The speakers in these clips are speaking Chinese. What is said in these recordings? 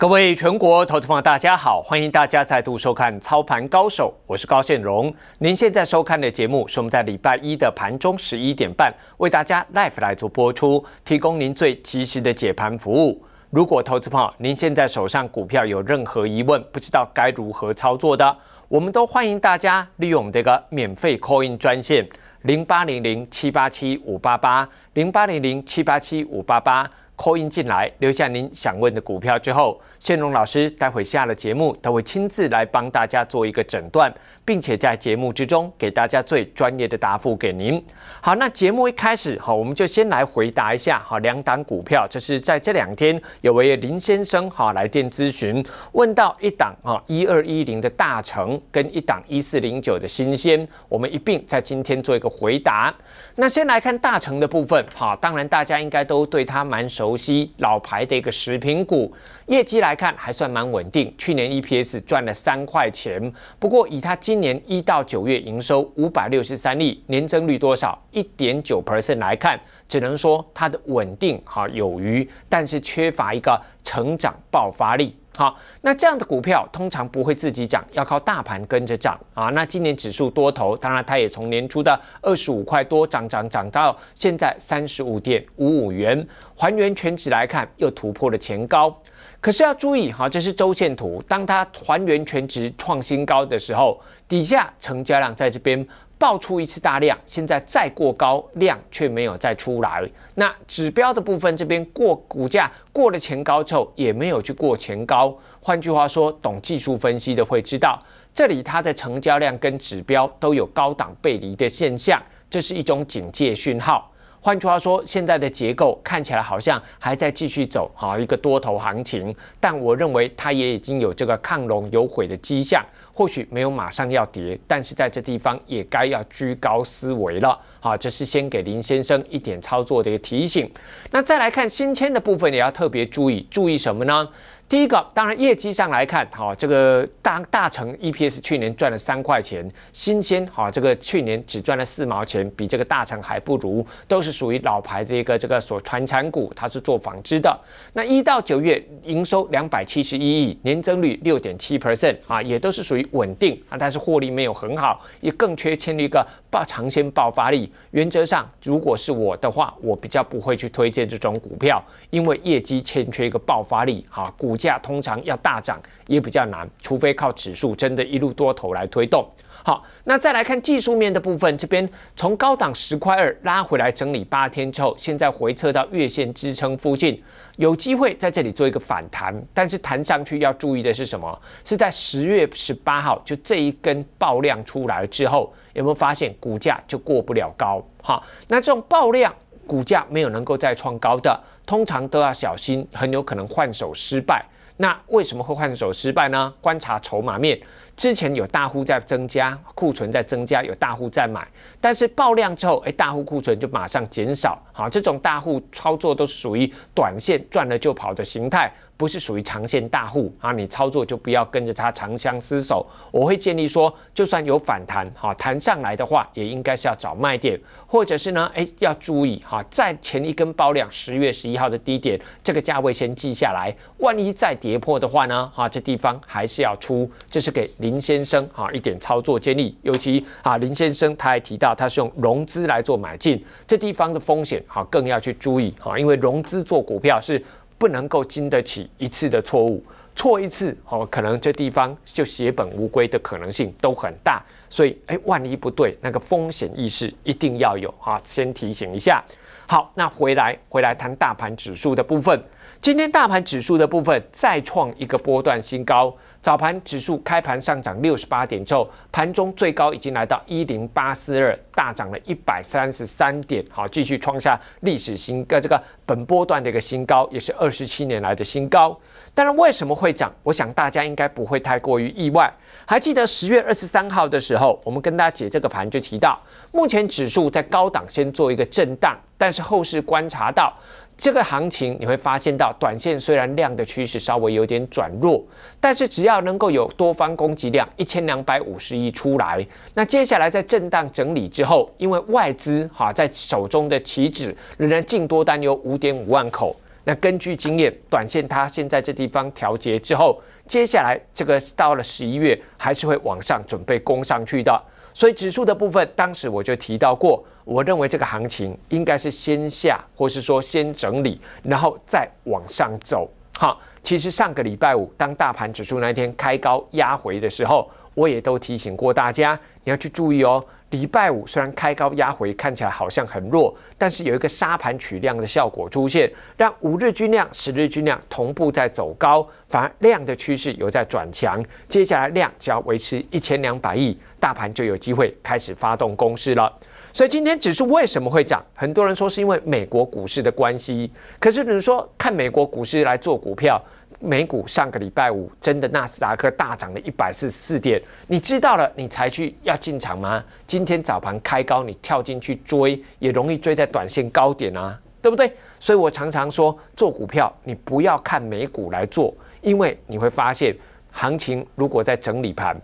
各位全国投资朋友，大家好！欢迎大家再度收看《操盘高手》，我是高宪荣。您现在收看的节目是我们在礼拜一的盘中十一点半为大家 live 来做播出，提供您最及时的解盘服务。如果投资朋友您现在手上股票有任何疑问，不知道该如何操作的，我们都欢迎大家利用我们这个免费 Coin 专线零八零零七八七五八八零八零零七八七五八八。扣音进来，留下您想问的股票之后，宪荣老师待会下了节目，他会亲自来帮大家做一个诊断，并且在节目之中给大家最专业的答复给您。好，那节目一开始好，我们就先来回答一下好，两档股票，这是在这两天有位林先生哈来电咨询，问到一档啊一二一零的大成跟一档一四零九的新鲜，我们一并在今天做一个回答。那先来看大成的部分，好，当然大家应该都对他蛮熟。熟悉老牌的一个食品股，业绩来看还算蛮稳定。去年 EPS 赚了三块钱，不过以它今年一到九月营收五百六十三亿，年增率多少一点九 percent 来看，只能说它的稳定哈有余，但是缺乏一个成长爆发力。好，那这样的股票通常不会自己涨，要靠大盘跟着涨啊。那今年指数多头，当然它也从年初的二十五块多涨涨涨到现在三十五点五五元。还原全值来看，又突破了前高。可是要注意哈，这是周线图，当它还原全值创新高的时候，底下成交量在这边。爆出一次大量，现在再过高量却没有再出来。那指标的部分这边过股价过了前高之后，也没有去过前高。换句话说，懂技术分析的会知道，这里它的成交量跟指标都有高档背离的现象，这是一种警戒讯号。换句话说，现在的结构看起来好像还在继续走啊，一个多头行情。但我认为它也已经有这个抗龙有悔的迹象，或许没有马上要跌，但是在这地方也该要居高思维了啊。这是先给林先生一点操作的一个提醒。那再来看新签的部分，也要特别注意，注意什么呢？第一个，当然业绩上来看，好，这个大大成 EPS 去年赚了三块钱，新仙好，这个去年只赚了四毛钱，比这个大成还不如，都是属于老牌的一个这个所传产股，它是做纺织的。那一到九月营收两百七十一亿，年增率六点七 percent 啊，也都是属于稳定啊，但是获利没有很好，也更缺欠一个。爆长线爆发力，原则上如果是我的话，我比较不会去推荐这种股票，因为业绩欠缺一个爆发力哈，股价通常要大涨也比较难，除非靠指数真的一路多头来推动。好，那再来看技术面的部分，这边从高档十块二拉回来整理八天之后，现在回测到月线支撑附近，有机会在这里做一个反弹，但是弹上去要注意的是什么？是在十月十八号就这一根爆量出来之后，有没有发现股价就过不了高？哈，那这种爆量股价没有能够再创高的，通常都要小心，很有可能换手失败。那为什么会换手失败呢？观察筹码面。之前有大户在增加库存，在增加，有大户在买，但是爆量之后，哎，大户库存就马上减少，好，这种大户操作都是属于短线赚了就跑的形态。不是属于长线大户啊，你操作就不要跟着他长相厮守。我会建议说，就算有反弹，哈，弹上来的话，也应该是要找卖点，或者是呢，哎，要注意哈，在前一根包量十月十一号的低点，这个价位先记下来，万一再跌破的话呢，哈，这地方还是要出。这是给林先生啊一点操作建议，尤其啊，林先生他还提到他是用融资来做买进，这地方的风险哈更要去注意哈，因为融资做股票是。不能够经得起一次的错误，错一次哦，可能这地方就血本无归的可能性都很大。所以，哎，万一不对，那个风险意识一定要有啊，先提醒一下。好，那回来回来谈大盘指数的部分，今天大盘指数的部分再创一个波段新高。早盘指数开盘上涨六十八点之后，盘中最高已经来到一零八四二，大涨了一百三十三点，好，继续创下历史新高，这个本波段的一个新高，也是二十七年来的新高。当然，为什么会涨？我想大家应该不会太过于意外。还记得十月二十三号的时候，我们跟大家解这个盘就提到，目前指数在高档先做一个震荡，但是后市观察到。这个行情你会发现到，短线虽然量的趋势稍微有点转弱，但是只要能够有多方攻击量一千两百五十亿出来，那接下来在震荡整理之后，因为外资哈在手中的期指仍然净多单有五点五万口，那根据经验，短线它现在这地方调节之后，接下来这个到了十一月还是会往上准备攻上去的。所以指数的部分，当时我就提到过，我认为这个行情应该是先下，或是说先整理，然后再往上走。好，其实上个礼拜五，当大盘指数那一天开高压回的时候，我也都提醒过大家，你要去注意哦。礼拜五虽然开高压回，看起来好像很弱，但是有一个杀盘取量的效果出现，让五日均量、十日均量同步在走高，反而量的趋势有在转强。接下来量只要维持一千两百亿，大盘就有机会开始发动攻势了。所以今天指数为什么会涨？很多人说是因为美国股市的关系，可是你说看美国股市来做股票。美股上个礼拜五真的纳斯达克大涨了一百四十四点，你知道了你才去要进场吗？今天早盘开高，你跳进去追也容易追在短线高点啊，对不对？所以我常常说做股票你不要看美股来做，因为你会发现行情如果在整理盘，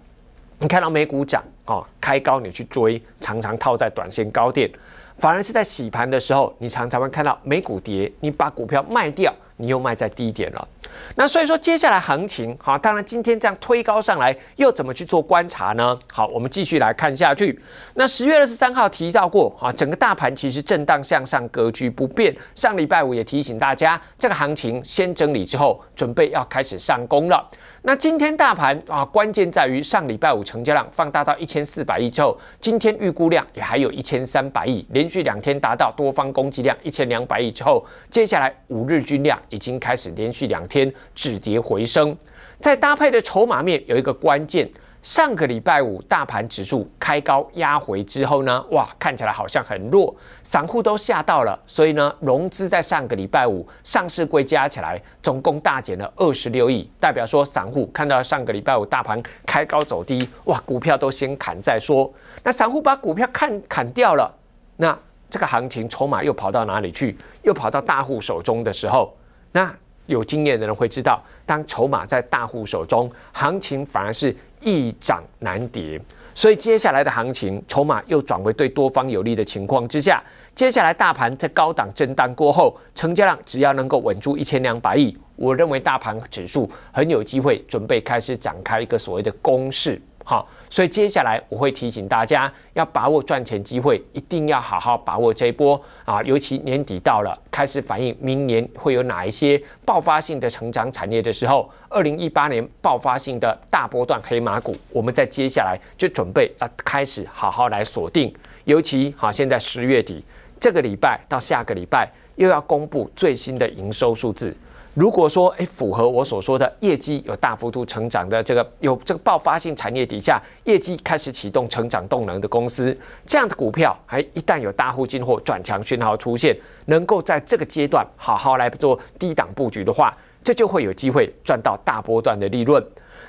你看到美股涨哦，开高你去追，常常套在短线高点，反而是在洗盘的时候，你常常会看到美股跌，你把股票卖掉。你又卖在低点了，那所以说接下来行情哈，当然今天这样推高上来，又怎么去做观察呢？好，我们继续来看下去。那十月二十三号提到过啊，整个大盘其实震荡向上格局不变。上礼拜五也提醒大家，这个行情先整理之后，准备要开始上攻了。那今天大盘啊，关键在于上礼拜五成交量放大到一千四百亿之后，今天预估量也还有一千三百亿，连续两天达到多方攻击量一千两百亿之后，接下来五日均量。已经开始连续两天止跌回升，在搭配的筹码面有一个关键，上个礼拜五大盘指数开高压回之后呢，哇，看起来好像很弱，散户都吓到了，所以呢，融资在上个礼拜五上市柜加起来总共大减了二十六亿，代表说散户看到上个礼拜五大盘开高走低，哇，股票都先砍再说，那散户把股票看砍掉了，那这个行情筹码又跑到哪里去？又跑到大户手中的时候？那有经验的人会知道，当筹码在大户手中，行情反而是易涨难跌。所以接下来的行情，筹码又转为对多方有利的情况之下，接下来大盘在高档震荡过后，成交量只要能够稳住一千两百亿，我认为大盘指数很有机会准备开始展开一个所谓的攻势。好，所以接下来我会提醒大家，要把握赚钱机会，一定要好好把握这一波啊！尤其年底到了，开始反映明年会有哪一些爆发性的成长产业的时候，二零一八年爆发性的大波段黑马股，我们在接下来就准备要开始好好来锁定。尤其好，现在十月底，这个礼拜到下个礼拜又要公布最新的营收数字。如果说诶符合我所说的业绩有大幅度成长的这个有这个爆发性产业底下业绩开始启动成长动能的公司，这样的股票还一旦有大户进货转强讯号出现，能够在这个阶段好好来做低档布局的话，这就会有机会赚到大波段的利润。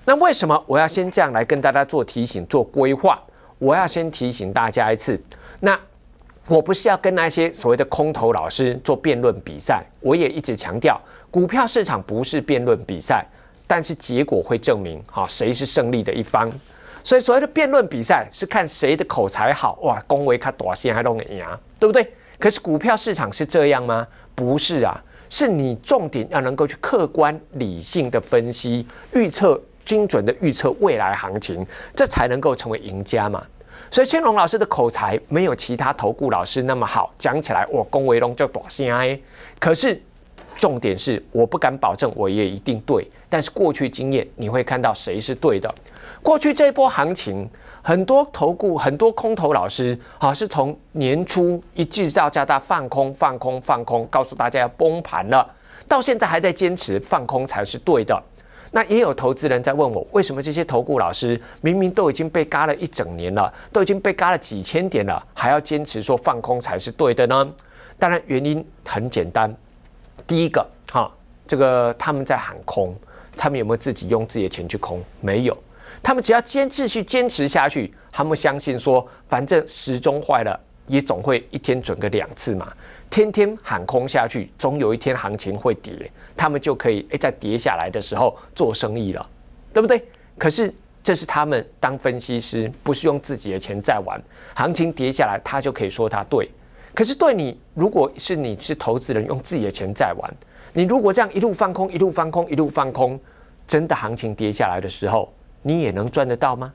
那为什么我要先这样来跟大家做提醒做规划？我要先提醒大家一次，那我不是要跟那些所谓的空头老师做辩论比赛，我也一直强调。股票市场不是辩论比赛，但是结果会证明哈谁是胜利的一方。所以所谓的辩论比赛是看谁的口才好哇，恭维他短线还容易赢，对不对？可是股票市场是这样吗？不是啊，是你重点要能够去客观理性的分析、预测、精准的预测未来行情，这才能够成为赢家嘛。所以千龙老师的口才没有其他投顾老师那么好，讲起来我恭维龙就短线哎，可是。重点是，我不敢保证我也一定对，但是过去经验你会看到谁是对的。过去这一波行情，很多投顾，很多空头老师啊，是从年初一直到加大放空，放空，放空，告诉大家要崩盘了，到现在还在坚持放空才是对的。那也有投资人在问我，为什么这些投顾老师明明都已经被嘎了一整年了，都已经被嘎了几千点了，还要坚持说放空才是对的呢？当然，原因很简单。第一个哈，这个他们在喊空，他们有没有自己用自己的钱去空？没有，他们只要坚持去坚持下去，他们相信说，反正时钟坏了也总会一天准个两次嘛，天天喊空下去，总有一天行情会跌，他们就可以哎在跌下来的时候做生意了，对不对？可是这是他们当分析师，不是用自己的钱在玩，行情跌下来，他就可以说他对。可是对你，如果是你是投资人，用自己的钱在玩，你如果这样一路放空，一路放空，一路放空，真的行情跌下来的时候，你也能赚得到吗？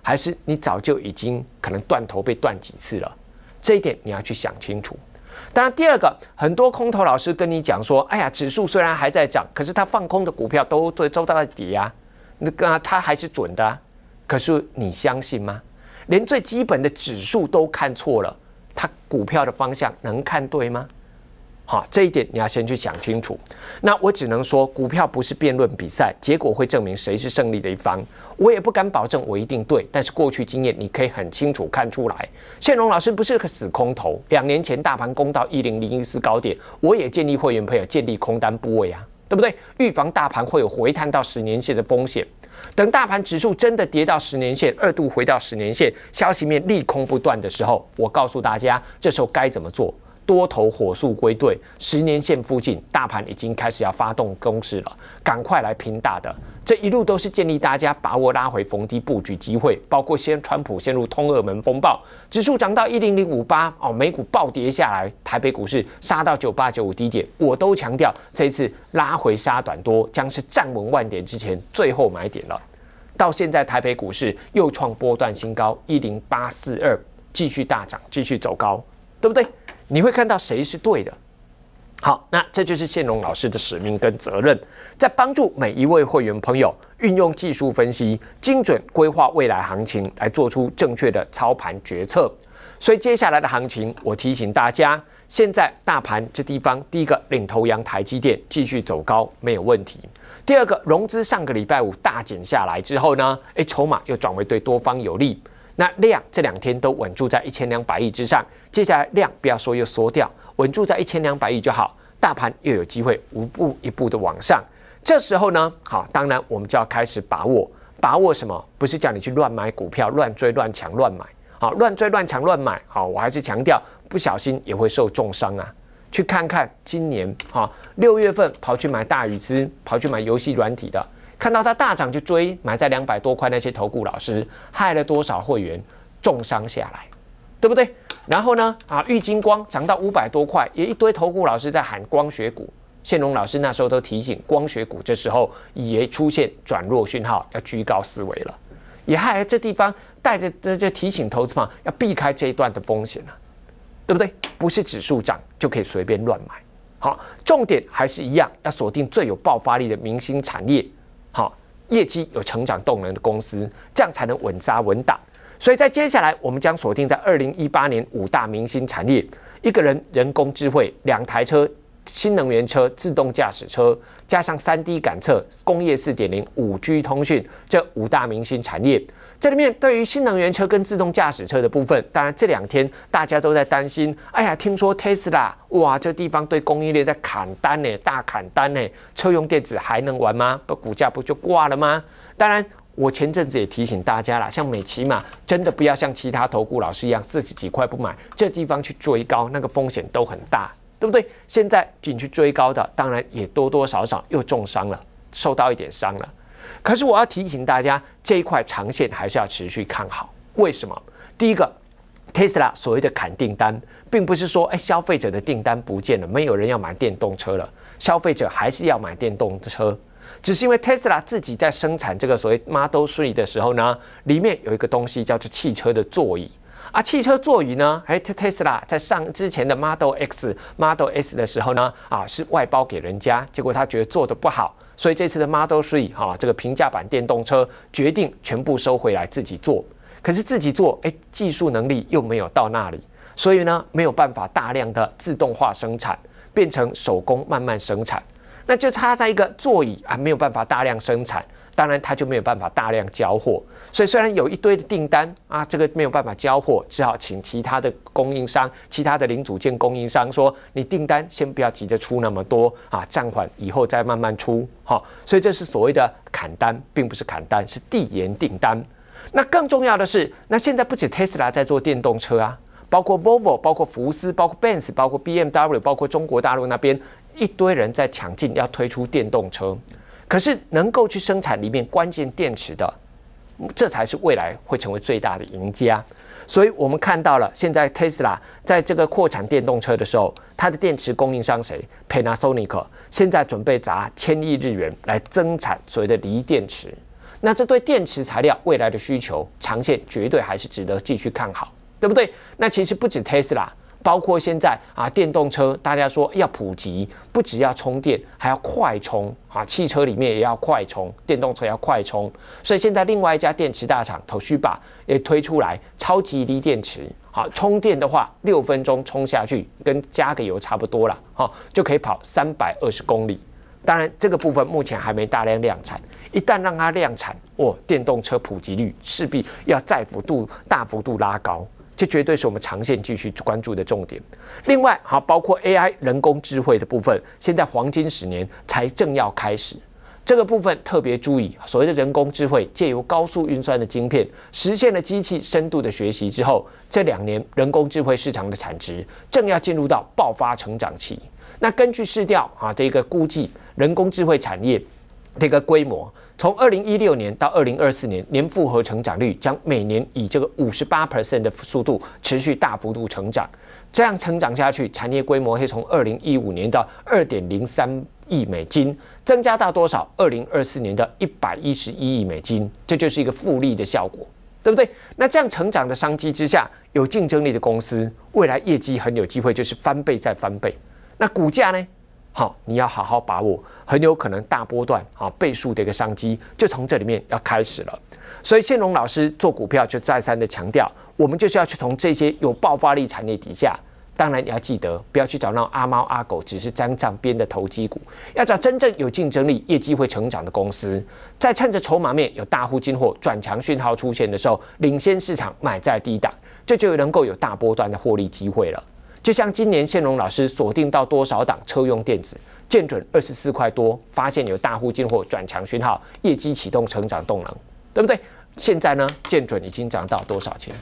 还是你早就已经可能断头被断几次了？这一点你要去想清楚。当然，第二个，很多空头老师跟你讲说：“哎呀，指数虽然还在涨，可是他放空的股票都最周到的底啊，那个他还是准的。”可是你相信吗？连最基本的指数都看错了。他股票的方向能看对吗？好，这一点你要先去想清楚。那我只能说，股票不是辩论比赛，结果会证明谁是胜利的一方。我也不敢保证我一定对，但是过去经验你可以很清楚看出来。谢龙老师不是个死空头，两年前大盘攻到一零零一四高点，我也建议会员朋友建立空单部位啊。对不对？预防大盘会有回探到十年线的风险。等大盘指数真的跌到十年线，二度回到十年线，消息面利空不断的时候，我告诉大家，这时候该怎么做？多头火速归队，十年线附近，大盘已经开始要发动攻势了，赶快来平大的。这一路都是建议大家把握拉回逢低布局机会，包括先川普陷入通俄门风暴，指数涨到一零零五八，哦，美股暴跌下来，台北股市杀到九八九五低点，我都强调，这次拉回杀短多将是站稳万点之前最后买点了。到现在台北股市又创波段新高一零八四二，继续大涨，继续走高，对不对？你会看到谁是对的？好，那这就是谢龙老师的使命跟责任，在帮助每一位会员朋友运用技术分析，精准规划未来行情，来做出正确的操盘决策。所以接下来的行情，我提醒大家，现在大盘这地方，第一个领头羊台积电继续走高没有问题。第二个融资上个礼拜五大减下来之后呢，哎，筹码又转为对多方有利。那量这两天都稳住在一千两百亿之上，接下来量不要说又缩掉。稳住在一千两百亿就好，大盘又有机会，一步一步的往上。这时候呢，好，当然我们就要开始把握，把握什么？不是叫你去乱买股票、乱追、乱抢、乱买，好，乱追、乱抢、乱买，好，我还是强调，不小心也会受重伤啊。去看看今年，哈，六月份跑去买大椅资，跑去买游戏软体的，看到它大涨就追，买在两百多块那些投顾老师，害了多少会员重伤下来，对不对？然后呢？啊，玉金光涨到五百多块，也一堆投顾老师在喊光学股。宪龙老师那时候都提醒，光学股这时候也出现转弱讯号，要居高思维了。也害这地方带着这这提醒投资嘛，要避开这一段的风险啊，对不对？不是指数涨就可以随便乱买。好，重点还是一样，要锁定最有爆发力的明星产业，好，业绩有成长动能的公司，这样才能稳扎稳打。所以在接下来，我们将锁定在二零一八年五大明星产业：一个人、人工智慧、两台车、新能源车、自动驾驶车，加上三 D 感测、工业四点零、五 G 通讯这五大明星产业。这里面对于新能源车跟自动驾驶车的部分，当然这两天大家都在担心：哎呀，听说 Tesla 哇，这地方对供应链在砍单呢，大砍单呢，车用电子还能玩吗？不，股价不就挂了吗？当然。我前阵子也提醒大家了，像美骑马真的不要像其他投顾老师一样，四十几块不买这地方去追高，那个风险都很大，对不对？现在进去追高的，当然也多多少少又重伤了，受到一点伤了。可是我要提醒大家，这一块长线还是要持续看好。为什么？第一个，Tesla 所谓的砍订单，并不是说哎消费者的订单不见了，没有人要买电动车了，消费者还是要买电动车。只是因为特斯拉自己在生产这个所谓 Model Three 的时候呢，里面有一个东西叫做汽车的座椅。啊，汽车座椅呢，哎，特斯拉在上之前的 Model X、Model S 的时候呢，啊，是外包给人家，结果他觉得做的不好，所以这次的 Model Three 哈，这个平价版电动车决定全部收回来自己做。可是自己做，哎，技术能力又没有到那里，所以呢，没有办法大量的自动化生产，变成手工慢慢生产。那就差在一个座椅啊，没有办法大量生产，当然他就没有办法大量交货。所以虽然有一堆的订单啊，这个没有办法交货，只好请其他的供应商、其他的零组件供应商说，你订单先不要急着出那么多啊，暂缓，以后再慢慢出好，所以这是所谓的砍单，并不是砍单，是递延订单。那更重要的是，那现在不止特斯拉在做电动车啊，包括 Volvo，包括福斯，包括 Benz，包括 BMW，包括中国大陆那边。一堆人在抢进要推出电动车，可是能够去生产里面关键电池的，这才是未来会成为最大的赢家。所以我们看到了现在特斯拉在这个扩产电动车的时候，它的电池供应商谁？Panasonic 现在准备砸千亿日元来增产所谓的锂电池。那这对电池材料未来的需求，长线绝对还是值得继续看好，对不对？那其实不止特斯拉。包括现在啊，电动车大家说要普及，不只要充电，还要快充啊。汽车里面也要快充，电动车要快充。所以现在另外一家电池大厂头旭霸也推出来超级锂电池，好充电的话六分钟充下去，跟加个油差不多了，好就可以跑三百二十公里。当然这个部分目前还没大量量产，一旦让它量产，哇，电动车普及率势必要再幅度大幅度拉高。这绝对是我们长线继续关注的重点。另外，哈，包括 AI 人工智慧的部分，现在黄金十年才正要开始，这个部分特别注意。所谓的人工智慧，借由高速运算的晶片，实现了机器深度的学习之后，这两年人工智慧市场的产值正要进入到爆发成长期。那根据市调啊，这个估计，人工智慧产业这个规模。从二零一六年到二零二四年，年复合成长率将每年以这个五十八 percent 的速度持续大幅度成长。这样成长下去，产业规模会从二零一五年到二点零三亿美金增加到多少？二零二四年的一百一十一亿美金，这就是一个复利的效果，对不对？那这样成长的商机之下，有竞争力的公司未来业绩很有机会就是翻倍再翻倍。那股价呢？好，你要好好把握，很有可能大波段啊倍数的一个商机，就从这里面要开始了。所以，宪隆老师做股票就再三的强调，我们就是要去从这些有爆发力产业底下。当然，你要记得不要去找那阿猫阿狗，只是沾上边的投机股，要找真正有竞争力、业绩会成长的公司。在趁着筹码面有大户进货、转强讯号出现的时候，领先市场买在低档，这就能够有大波段的获利机会了。就像今年宪荣老师锁定到多少档车用电子，建准二十四块多，发现有大户进货转强讯号，业绩启动成长动能，对不对？现在呢，建准已经涨到多少钱？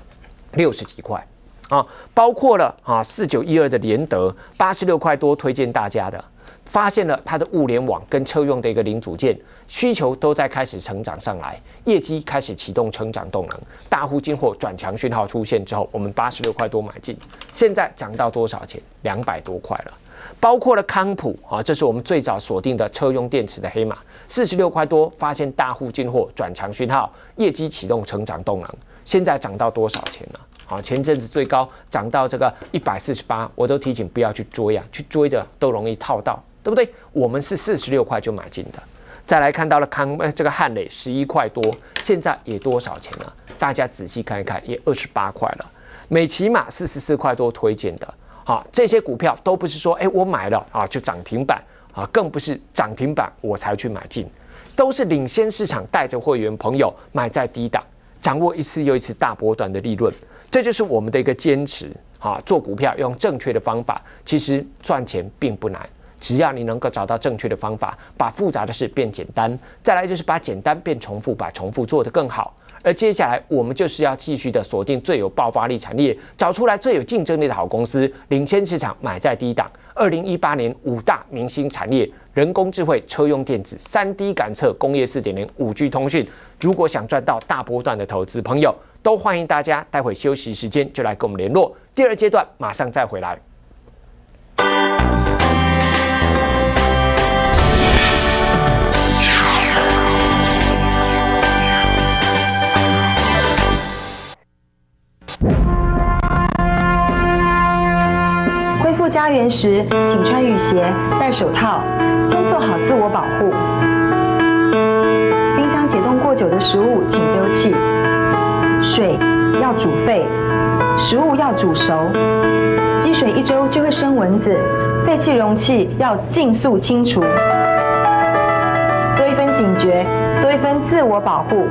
六十几块啊，包括了啊四九一二的联德八十六块多，推荐大家的。发现了它的物联网跟车用的一个零组件需求都在开始成长上来，业绩开始启动成长动能，大户进货转强讯号出现之后，我们八十六块多买进，现在涨到多少钱？两百多块了。包括了康普啊，这是我们最早锁定的车用电池的黑马，四十六块多发现大户进货转强讯号，业绩启动成长动能，现在涨到多少钱了？啊，前阵子最高涨到这个一百四十八，我都提醒不要去追啊，去追的都容易套到，对不对？我们是四十六块就买进的。再来看到了康呃这个汉磊十一块多，现在也多少钱了？大家仔细看一看，也二十八块了。美骑码四十四块多推荐的。好，这些股票都不是说哎我买了啊就涨停板啊，更不是涨停板我才去买进，都是领先市场带着会员朋友买在低档，掌握一次又一次大波段的利润。这就是我们的一个坚持啊！做股票用正确的方法，其实赚钱并不难，只要你能够找到正确的方法，把复杂的事变简单，再来就是把简单变重复，把重复做得更好。而接下来我们就是要继续的锁定最有爆发力产业，找出来最有竞争力的好公司，领先市场，买在低档。二零一八年五大明星产业：人工智慧、车用电子、三 D 感测、工业四点零、五 G 通讯。如果想赚到大波段的投资，朋友。都欢迎大家，待会休息时间就来跟我们联络。第二阶段马上再回来。恢复家园时，请穿雨鞋、戴手套，先做好自我保护。冰箱解冻过久的食物，请丢弃。水要煮沸，食物要煮熟，积水一周就会生蚊子，废弃容器要尽速清除，多一分警觉，多一分自我保护。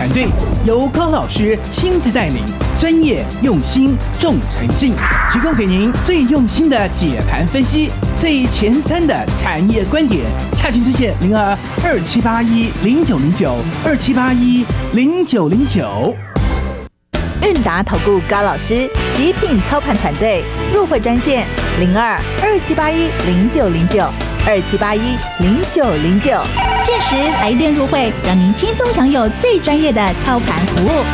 团队由高老师亲自带领，专业、用心、重诚信，提供给您最用心的解盘分析、最前瞻的产业观点。洽询热线零二二七八一零九零九二七八一零九零九。韵达投顾高老师，极品操盘团队入会专线零二二七八一零九零九。二七八一零九零九，限时来电入会，让您轻松享有最专业的操盘服务。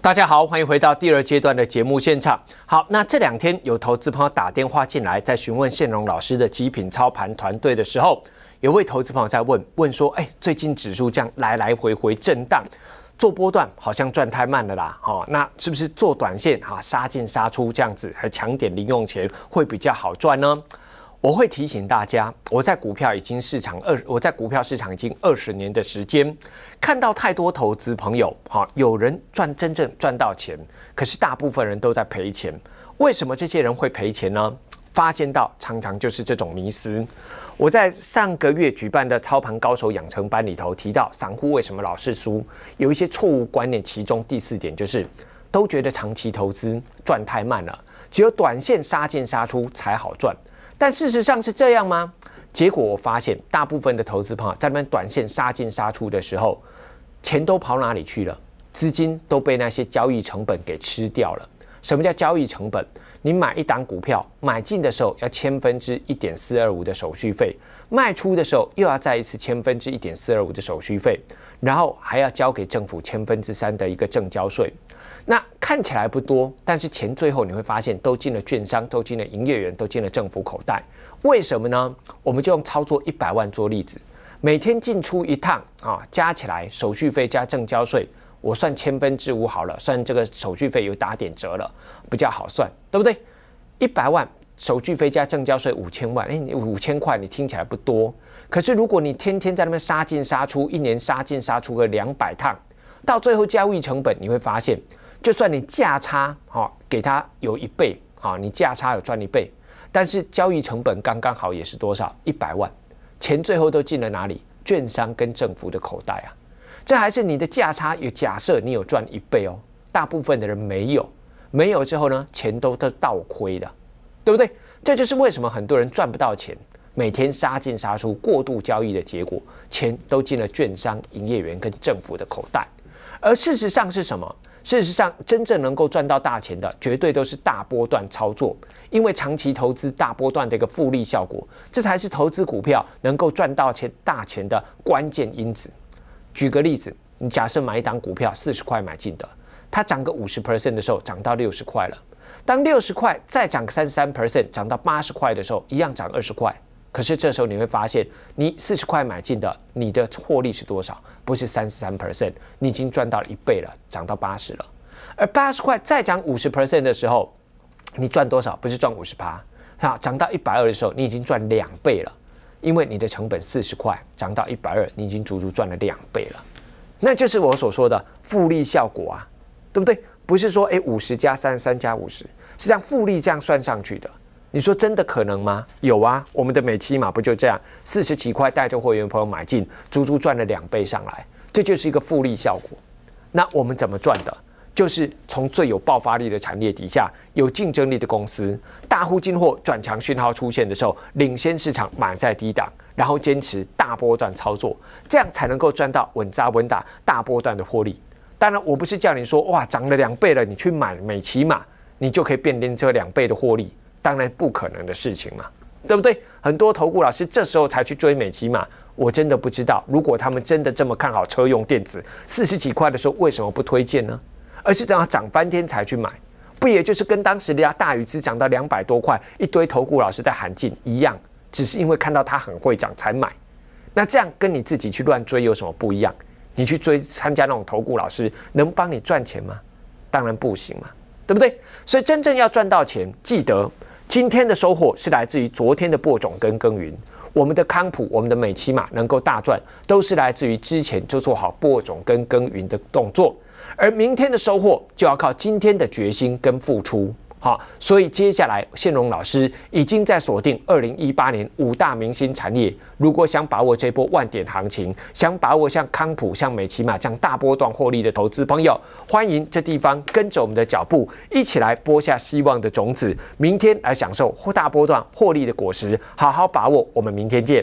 大家好，欢迎回到第二阶段的节目现场。好，那这两天有投资朋友打电话进来，在询问谢荣老师的极品操盘团队的时候。有位投资朋友在问问说：“哎，最近指数这样来来回回震荡，做波段好像赚太慢了啦。哦，那是不是做短线哈，杀进杀出这样子，还抢点零用钱会比较好赚呢？”我会提醒大家，我在股票已经市场二，我在股票市场已经二十年的时间，看到太多投资朋友哈，有人赚真正赚到钱，可是大部分人都在赔钱。为什么这些人会赔钱呢？发现到常常就是这种迷思。我在上个月举办的操盘高手养成班里头提到，散户为什么老是输？有一些错误观念，其中第四点就是，都觉得长期投资赚太慢了，只有短线杀进杀出才好赚。但事实上是这样吗？结果我发现，大部分的投资朋友在那边短线杀进杀出的时候，钱都跑哪里去了？资金都被那些交易成本给吃掉了。什么叫交易成本？你买一档股票，买进的时候要千分之一点四二五的手续费，卖出的时候又要再一次千分之一点四二五的手续费，然后还要交给政府千分之三的一个正交税。那看起来不多，但是钱最后你会发现都进了券商，都进了营业员，都进了政府口袋。为什么呢？我们就用操作一百万做例子，每天进出一趟啊，加起来手续费加正交税。我算千分之五好了，算这个手续费有打点折了，比较好算，对不对？一百万手续费加证交税五千万，哎，五千块你听起来不多，可是如果你天天在那边杀进杀出，一年杀进杀出个两百趟，到最后交易成本你会发现，就算你价差哈，给他有一倍啊，你价差有赚一倍，但是交易成本刚刚好也是多少？一百万钱最后都进了哪里？券商跟政府的口袋啊。这还是你的价差。有假设你有赚一倍哦，大部分的人没有，没有之后呢，钱都都倒亏的，对不对？这就是为什么很多人赚不到钱，每天杀进杀出，过度交易的结果，钱都进了券商、营业员跟政府的口袋。而事实上是什么？事实上，真正能够赚到大钱的，绝对都是大波段操作，因为长期投资大波段的一个复利效果，这才是投资股票能够赚到钱大钱的关键因子。举个例子，你假设买一档股票四十块买进的，它涨个五十 percent 的时候，涨到六十块了。当六十块再涨三十三 percent，涨到八十块的时候，一样涨二十块。可是这时候你会发现，你四十块买进的，你的获利是多少？不是三十三 percent，你已经赚到了一倍了，涨到八十了。而八十块再涨五十 percent 的时候，你赚多少？不是赚五十八？那涨到一百二的时候，你已经赚两倍了。因为你的成本四十块涨到一百二，你已经足足赚了两倍了，那就是我所说的复利效果啊，对不对？不是说哎五十加三三加五十，是这样复利这样算上去的。你说真的可能吗？有啊，我们的每期嘛不就这样，四十几块带着会员朋友买进，足足赚了两倍上来，这就是一个复利效果。那我们怎么赚的？就是从最有爆发力的产业底下有竞争力的公司大户进货转强讯号出现的时候，领先市场满在低档，然后坚持大波段操作，这样才能够赚到稳扎稳打大波段的获利。当然，我不是叫你说哇涨了两倍了，你去买美骑马，你就可以变拎车两倍的获利，当然不可能的事情嘛，对不对？很多投顾老师这时候才去追美骑马，我真的不知道，如果他们真的这么看好车用电子四十几块的时候，为什么不推荐呢？而是等样涨翻天才去买，不也就是跟当时的鸭大禹只涨到两百多块，一堆投顾老师在喊进一样？只是因为看到它很会涨才买，那这样跟你自己去乱追有什么不一样？你去追参加那种投顾老师能帮你赚钱吗？当然不行嘛，对不对？所以真正要赚到钱，记得今天的收获是来自于昨天的播种跟耕耘。我们的康普，我们的美吉玛能够大赚，都是来自于之前就做好播种跟耕耘的动作。而明天的收获就要靠今天的决心跟付出，好，所以接下来宪荣老师已经在锁定二零一八年五大明星产业。如果想把握这波万点行情，想把握像康普、像美骑马这样大波段获利的投资朋友，欢迎这地方跟着我们的脚步一起来播下希望的种子，明天来享受大波段获利的果实，好好把握。我们明天见。